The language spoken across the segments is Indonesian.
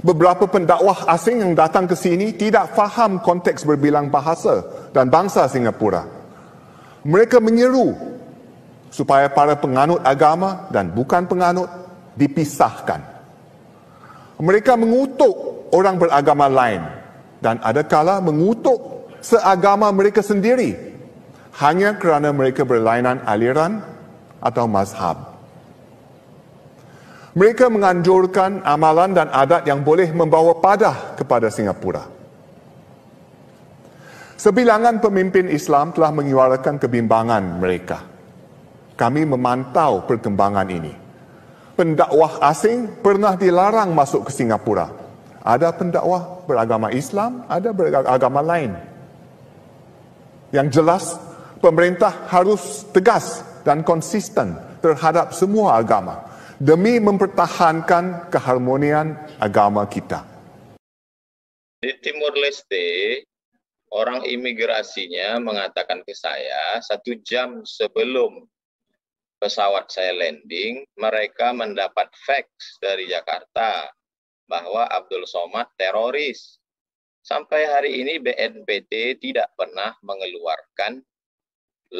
beberapa pendakwah asing yang datang ke sini tidak faham konteks berbilang bahasa dan bangsa Singapura. Mereka menyeru supaya para penganut agama dan bukan penganut dipisahkan. Mereka mengutuk orang beragama lain dan ada adakala mengutuk seagama mereka sendiri hanya kerana mereka berlainan aliran atau mazhab. Mereka menganjurkan amalan dan adat yang boleh membawa padah kepada Singapura. Sebilangan pemimpin Islam telah menyuarakan kebimbangan mereka. Kami memantau perkembangan ini. Pendakwah asing pernah dilarang masuk ke Singapura. Ada pendakwah beragama Islam, ada beragama lain. Yang jelas, pemerintah harus tegas dan konsisten terhadap semua agama demi mempertahankan keharmonian agama kita. Di Timur Leste, orang imigrasinya mengatakan ke saya, satu jam sebelum pesawat saya landing, mereka mendapat fax dari Jakarta bahwa Abdul Somad teroris. Sampai hari ini BNPT tidak pernah mengeluarkan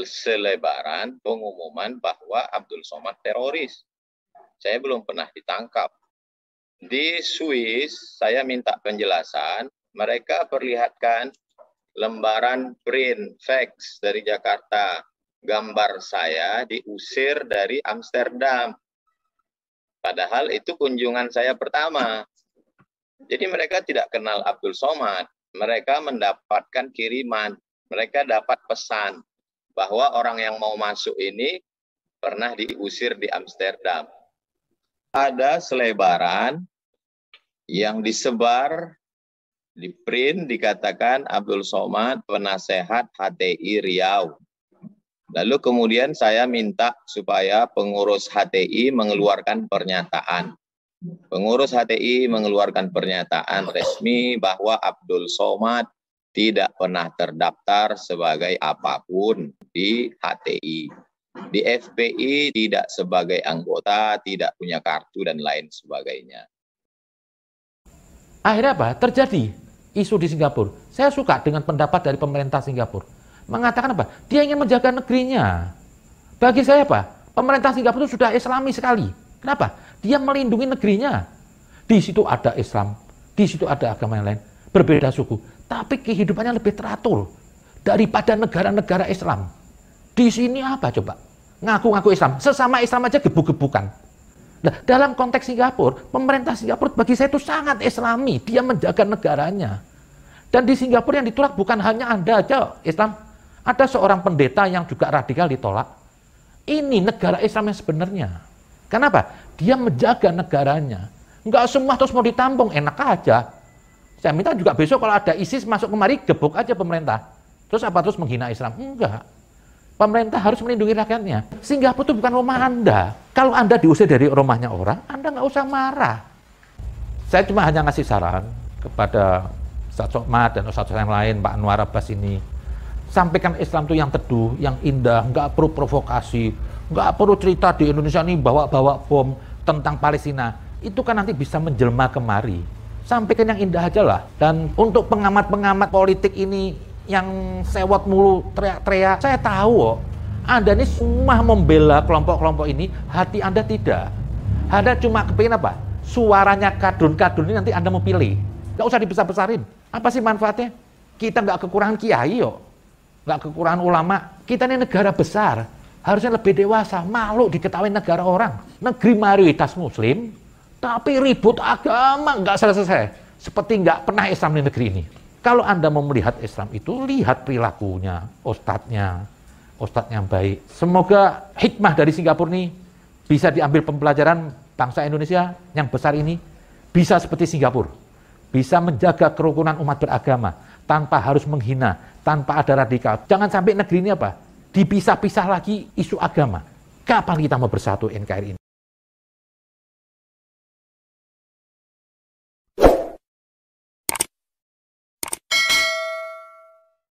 selebaran pengumuman bahwa Abdul Somad teroris saya belum pernah ditangkap. Di Swiss, saya minta penjelasan, mereka perlihatkan lembaran print fax dari Jakarta. Gambar saya diusir dari Amsterdam. Padahal itu kunjungan saya pertama. Jadi mereka tidak kenal Abdul Somad. Mereka mendapatkan kiriman. Mereka dapat pesan bahwa orang yang mau masuk ini pernah diusir di Amsterdam ada selebaran yang disebar di print dikatakan Abdul Somad penasehat HTI Riau. Lalu kemudian saya minta supaya pengurus HTI mengeluarkan pernyataan. Pengurus HTI mengeluarkan pernyataan resmi bahwa Abdul Somad tidak pernah terdaftar sebagai apapun di HTI. Di FPI tidak sebagai anggota, tidak punya kartu, dan lain sebagainya. Akhirnya apa? Terjadi isu di Singapura. Saya suka dengan pendapat dari pemerintah Singapura. Mengatakan apa? Dia ingin menjaga negerinya. Bagi saya apa? Pemerintah Singapura itu sudah islami sekali. Kenapa? Dia melindungi negerinya. Di situ ada Islam, di situ ada agama yang lain, berbeda suku. Tapi kehidupannya lebih teratur daripada negara-negara Islam. Di sini apa coba? ngaku-ngaku Islam. Sesama Islam aja gebuk-gebukan. Nah, dalam konteks Singapura, pemerintah Singapura bagi saya itu sangat islami. Dia menjaga negaranya. Dan di Singapura yang ditolak bukan hanya Anda aja Islam. Ada seorang pendeta yang juga radikal ditolak. Ini negara Islam yang sebenarnya. Kenapa? Dia menjaga negaranya. Enggak semua terus mau ditampung, enak aja. Saya minta juga besok kalau ada ISIS masuk kemari, gebuk aja pemerintah. Terus apa terus menghina Islam? Enggak pemerintah harus melindungi rakyatnya. Singapura itu bukan rumah Anda. Kalau Anda diusir dari rumahnya orang, Anda nggak usah marah. Saya cuma hanya ngasih saran kepada Ustaz Sokmat dan Ustaz yang lain, Pak Anwar Abbas ini. Sampaikan Islam itu yang teduh, yang indah, nggak perlu provokasi, nggak perlu cerita di Indonesia ini bawa-bawa bom tentang Palestina. Itu kan nanti bisa menjelma kemari. Sampaikan yang indah aja lah. Dan untuk pengamat-pengamat politik ini yang sewot mulu teriak-teriak. Saya tahu kok, oh, Anda ini semua membela kelompok-kelompok ini, hati Anda tidak. Anda cuma kepingin apa? Suaranya kadun-kadun ini nanti Anda mau pilih. nggak usah dibesar-besarin. Apa sih manfaatnya? Kita nggak kekurangan kiai yo, oh. nggak kekurangan ulama. Kita ini negara besar, harusnya lebih dewasa. Malu diketahui negara orang. Negeri mayoritas muslim, tapi ribut agama nggak selesai selesai. Seperti nggak pernah Islam di negeri ini. Kalau Anda mau melihat Islam itu, lihat perilakunya, ustadznya, ustadznya yang baik. Semoga hikmah dari Singapura ini bisa diambil pembelajaran bangsa Indonesia yang besar ini bisa seperti Singapura. Bisa menjaga kerukunan umat beragama tanpa harus menghina, tanpa ada radikal. Jangan sampai negeri ini apa? Dipisah-pisah lagi isu agama. Kapan kita mau bersatu NKRI ini?